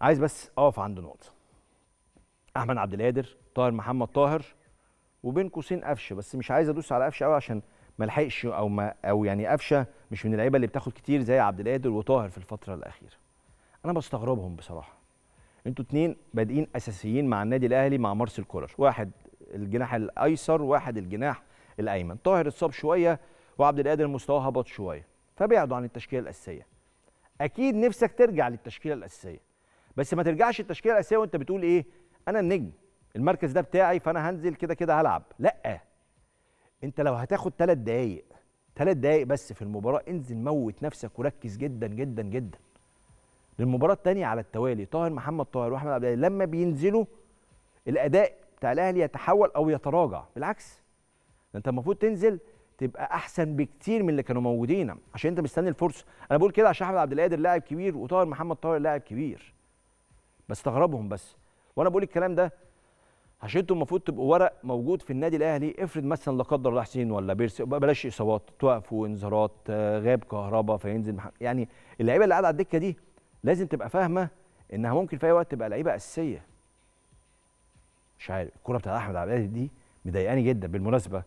عايز بس اقف عند نقطه احمد عبد القادر طاهر محمد طاهر وبين قوسين قفشه بس مش عايز ادوس على قفشه قوي عشان ما لحقش او ما او يعني قفشه مش من اللعيبه اللي بتاخد كتير زي عبد القادر وطاهر في الفتره الاخيره انا بستغربهم بصراحه انتوا اتنين بادئين اساسيين مع النادي الاهلي مع مارسيل كولر واحد الجناح الايسر واحد الجناح الايمن طاهر اتصاب شويه وعبد القادر مستواه هبط شويه فبعدوا عن التشكيله الاساسيه اكيد نفسك ترجع للتشكيله الاساسيه بس ما ترجعش التشكيله الاساسيه وانت بتقول ايه انا النجم المركز ده بتاعي فانا هنزل كده كده هلعب لا انت لو هتاخد ثلاث دقايق ثلاث دقايق بس في المباراه انزل موت نفسك وركز جدا جدا جدا للمباراه الثانيه على التوالي طاهر محمد طاهر واحمد عبد لما بينزلوا الاداء بتاع الاهلي يتحول او يتراجع بالعكس انت المفروض تنزل تبقى احسن بكتير من اللي كانوا موجودين عشان انت مستني الفرصه انا بقول كده عشان احمد عبد القادر لاعب كبير وطاهر محمد طاهر لاعب كبير بستغربهم بس وانا بقول الكلام ده عشان انتم المفروض تبقوا ورق موجود في النادي الاهلي افرض مثلا لا قدر الله حسين ولا بيرسي بلاش اصابات توقفوا انذارات آه، غاب كهرباء فينزل يعني اللعيبه اللي قاعده على الدكه دي لازم تبقى فاهمه انها ممكن في اي وقت تبقى لعيبه اساسيه مش عارف الكوره بتاعت احمد عبد القادر دي مضايقاني جدا بالمناسبه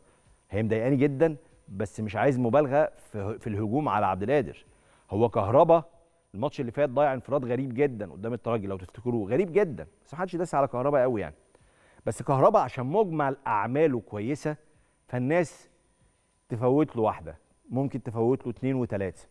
هي مضايقاني جدا بس مش عايز مبالغه في الهجوم على عبد القادر هو كهربا الماتش اللي فات ضيع انفراد غريب جدا قدام الترجي لو تفتكروه غريب جدا بس ما حدش داس على كهربا قوي يعني بس كهربا عشان مجمل اعماله كويسه فالناس تفوت له واحده ممكن تفوت له اثنين وثلاثه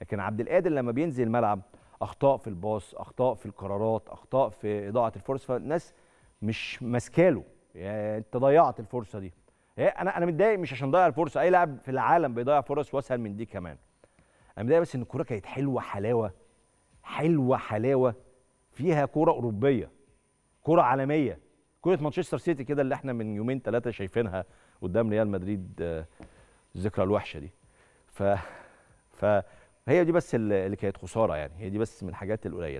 لكن عبد القادر لما بينزل الملعب اخطاء في الباص اخطاء في القرارات اخطاء في اضاعه الفرص فالناس مش ماسكاله يعني انت ضيعت الفرصه دي انا انا متضايق مش عشان ضيع الفرصه اي لاعب في العالم بيضيع فرص واسهل من دي كمان انا بس ان الكوره كانت حلوه حلاوه حلوه حلاوه فيها كوره اوروبيه كوره عالميه كوره مانشستر سيتي كده اللي احنا من يومين ثلاثه شايفينها قدام ريال مدريد آه، الذكرى الوحشه دي ف فهي دي بس اللي كانت خساره يعني هي دي بس من الحاجات القليله